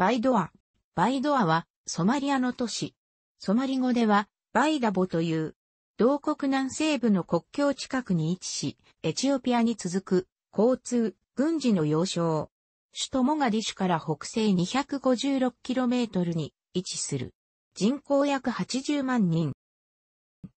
バイドア。バイドアは、ソマリアの都市。ソマリ語では、バイダボという、同国南西部の国境近くに位置し、エチオピアに続く、交通、軍事の要衝。首都モガディシュから北西 256km に位置する。人口約80万人。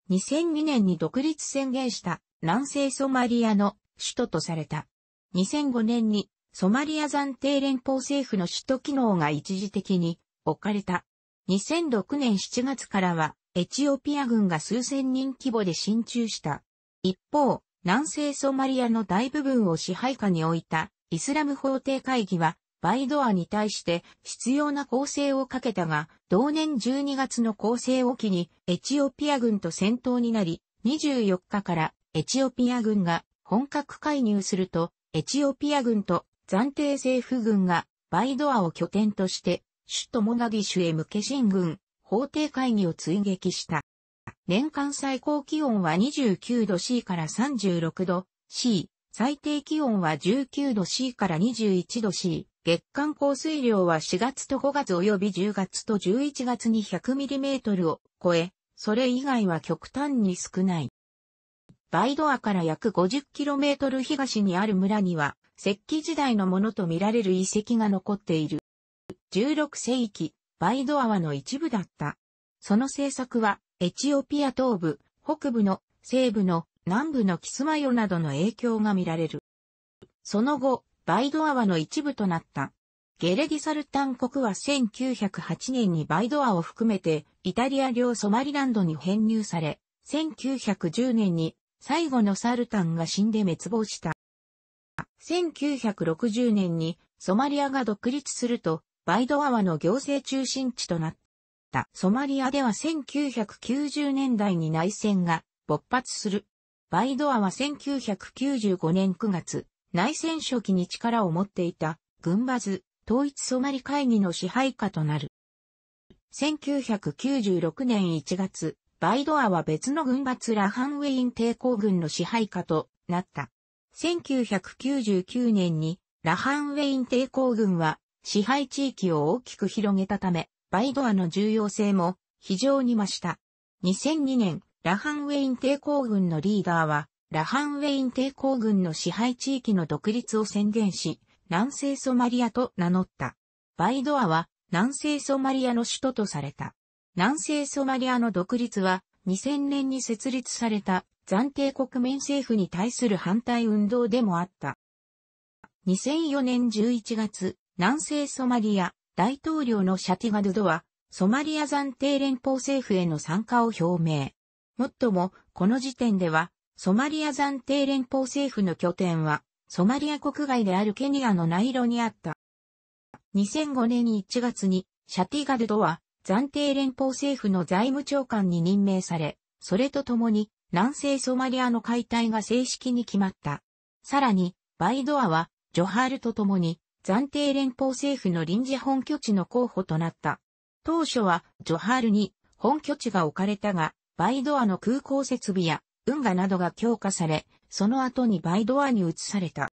2002年に独立宣言した南西ソマリアの首都とされた。2005年にソマリア暫定連邦政府の首都機能が一時的に置かれた。2006年7月からは、エチオピア軍が数千人規模で進駐した。一方、南西ソマリアの大部分を支配下に置いたイスラム法廷会議は、バイドアに対して必要な攻勢をかけたが、同年12月の攻勢を機にエチオピア軍と戦闘になり、24日からエチオピア軍が本格介入すると、エチオピア軍と暫定政府軍がバイドアを拠点として、首都モガディシュへ向け進軍、法廷会議を追撃した。年間最高気温は29度 C から36度 C、最低気温は19度 C から21度 C、月間降水量は4月と5月及び10月と11月に 100mm を超え、それ以外は極端に少ない。バイドアから約 50km 東にある村には、石器時代のものとみられる遺跡が残っている。16世紀、バイドアワの一部だった。その製作は、エチオピア東部、北部の、西部の、南部のキスマヨなどの影響が見られる。その後、バイドアワの一部となった。ゲレギサルタン国は1908年にバイドアを含めてイタリア領ソマリランドに編入され、1910年に最後のサルタンが死んで滅亡した。1960年にソマリアが独立すると、バイドアワの行政中心地となった。ソマリアでは1990年代に内戦が勃発する。バイドアは1995年9月、内戦初期に力を持っていた、軍バズ、統一ソマリ会議の支配下となる。1996年1月、バイドアは別の軍閥ラハンウェイン抵抗軍の支配下となった。1999年にラハンウェイン抵抗軍は支配地域を大きく広げたため、バイドアの重要性も非常に増した。2002年、ラハンウェイン抵抗軍のリーダーは、ラハンウェイン抵抗軍の支配地域の独立を宣言し、南西ソマリアと名乗った。バイドアは南西ソマリアの首都とされた。南西ソマリアの独立は2000年に設立された暫定国民政府に対する反対運動でもあった。2004年11月、南西ソマリア大統領のシャティガルドは、ソマリア暫定連邦政府への参加を表明。もっとも、この時点では、ソマリア暫定連邦政府の拠点は、ソマリア国外であるケニアのナイロにあった。2005年1月に、シャティガルドは、暫定連邦政府の財務長官に任命され、それとともに、南西ソマリアの解体が正式に決まった。さらに、バイドアは、ジョハールと共に、暫定連邦政府の臨時本拠地の候補となった。当初は、ジョハールに本拠地が置かれたが、バイドアの空港設備や運河などが強化され、その後にバイドアに移された。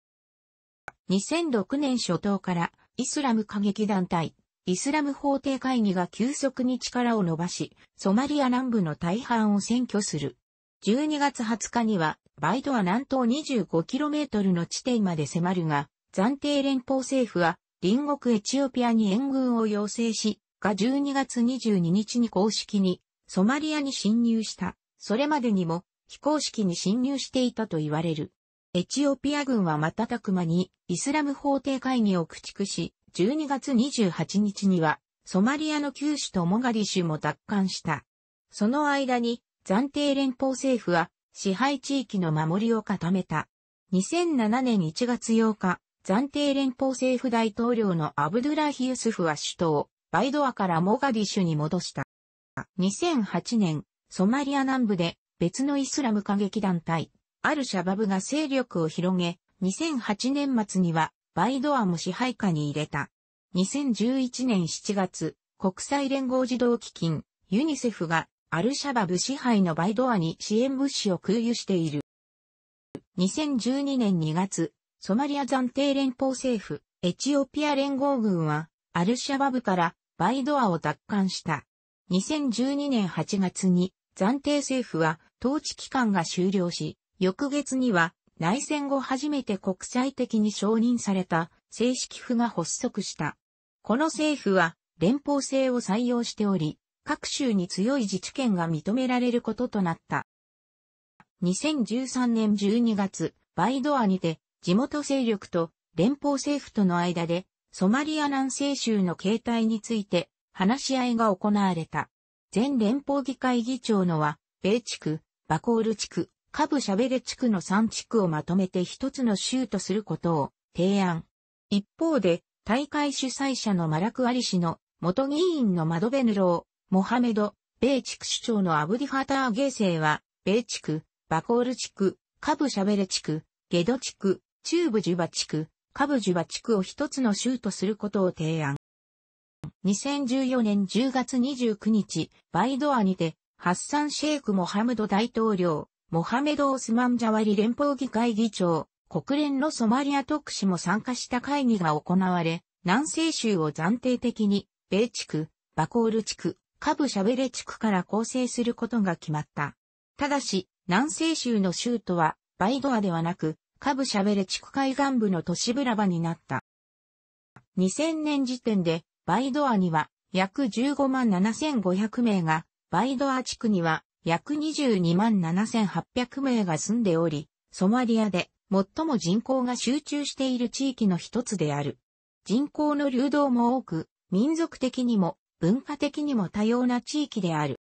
2006年初頭からイスラム過激団体、イスラム法廷会議が急速に力を伸ばし、ソマリア南部の大半を占拠する。12月20日には、バイドは南東 25km の地点まで迫るが、暫定連邦政府は、隣国エチオピアに援軍を要請し、が12月22日に公式に、ソマリアに侵入した。それまでにも、非公式に侵入していたと言われる。エチオピア軍は瞬く間に、イスラム法廷会議を駆逐し、12月28日には、ソマリアの旧首とモガディシュも奪還した。その間に、暫定連邦政府は支配地域の守りを固めた。2007年1月8日、暫定連邦政府大統領のアブドゥラヒユスフは首都をバイドアからモガディシュに戻した。2008年、ソマリア南部で別のイスラム過激団体、アルシャバブが勢力を広げ、2008年末にはバイドアも支配下に入れた。2011年7月、国際連合児童基金、ユニセフがアルシャバブ支配のバイドアに支援物資を空輸している。2012年2月、ソマリア暫定連邦政府、エチオピア連合軍は、アルシャバブからバイドアを奪還した。2012年8月に、暫定政府は統治期間が終了し、翌月には内戦後初めて国際的に承認された正式府が発足した。この政府は連邦制を採用しており、各州に強い自治権が認められることとなった。2013年12月、バイドアにて、地元勢力と連邦政府との間で、ソマリア南西州の形態について、話し合いが行われた。全連邦議会議長のは、米地区、バコール地区、カブシャベレ地区の3地区をまとめて一つの州とすることを提案。一方で、大会主催者のマラクアリ氏の元議員のマドベヌロモハメド、米地区首長のアブディファターゲーセイは、米地区、バコール地区、カブシャベレ地区、ゲド地区、チューブ・ジュバ地区、カブジュバ地区を一つの州とすることを提案。2014年10月29日、バイドアにて、ハッサン・シェイク・モハムド大統領、モハメド・オスマン・ジャワリ連邦議会議長、国連のソマリア特使も参加した会議が行われ、南西州を暫定的に、米地区、バコール地区、下部シャベレ地区から構成することが決まった。ただし、南西州の州都は、バイドアではなく、下部シャベレ地区海岸部の都市ブラバになった。2000年時点で、バイドアには、約15万7500名が、バイドア地区には、約22万7800名が住んでおり、ソマリアで最も人口が集中している地域の一つである。人口の流動も多く、民族的にも文化的にも多様な地域である。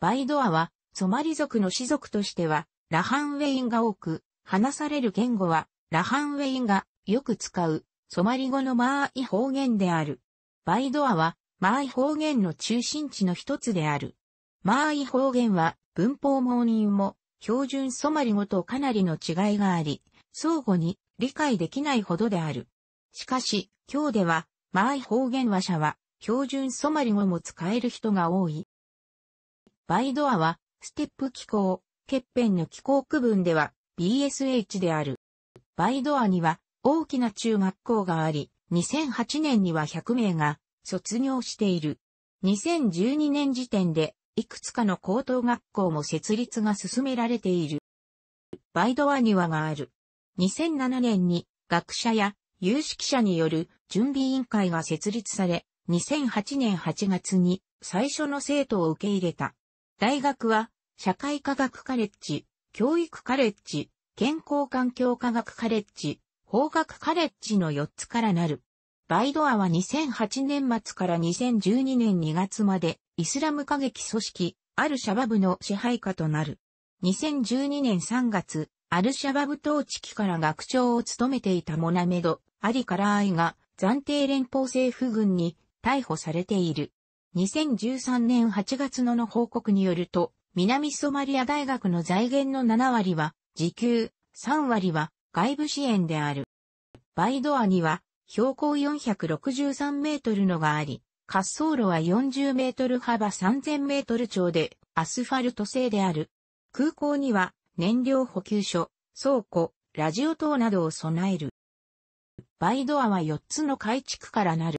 バイドアは、ソマリ族の氏族としては、ラハンウェインが多く、話される言語は、ラハンウェインがよく使う、ソマリ語のマーイ方言である。バイドアは、マーイ方言の中心地の一つである。マーイ方言は、文法盲人も、標準ソマリ語とかなりの違いがあり、相互に理解できないほどである。しかし、今日では、マーイ方言話者は、標準ソマリ語も使える人が多い。バイドアは、ステップ機構、欠片の機構区分では BSH である。バイドアには大きな中学校があり、2008年には100名が卒業している。2012年時点でいくつかの高等学校も設立が進められている。バイドアにはがある。2007年に学者や有識者による準備委員会が設立され、2008年8月に最初の生徒を受け入れた。大学は、社会科学カレッジ、教育カレッジ、健康環境科学カレッジ、法学カレッジの4つからなる。バイドアは2008年末から2012年2月まで、イスラム過激組織、アルシャバブの支配下となる。2012年3月、アルシャバブ統治期から学長を務めていたモナメド、アリ・カラーイが暫定連邦政府軍に逮捕されている。2013年8月のの報告によると、南ソマリア大学の財源の7割は、時給、3割は、外部支援である。バイドアには、標高463メートルのがあり、滑走路は40メートル幅3000メートル長で、アスファルト製である。空港には、燃料補給所、倉庫、ラジオ等などを備える。バイドアは4つの改築からなる。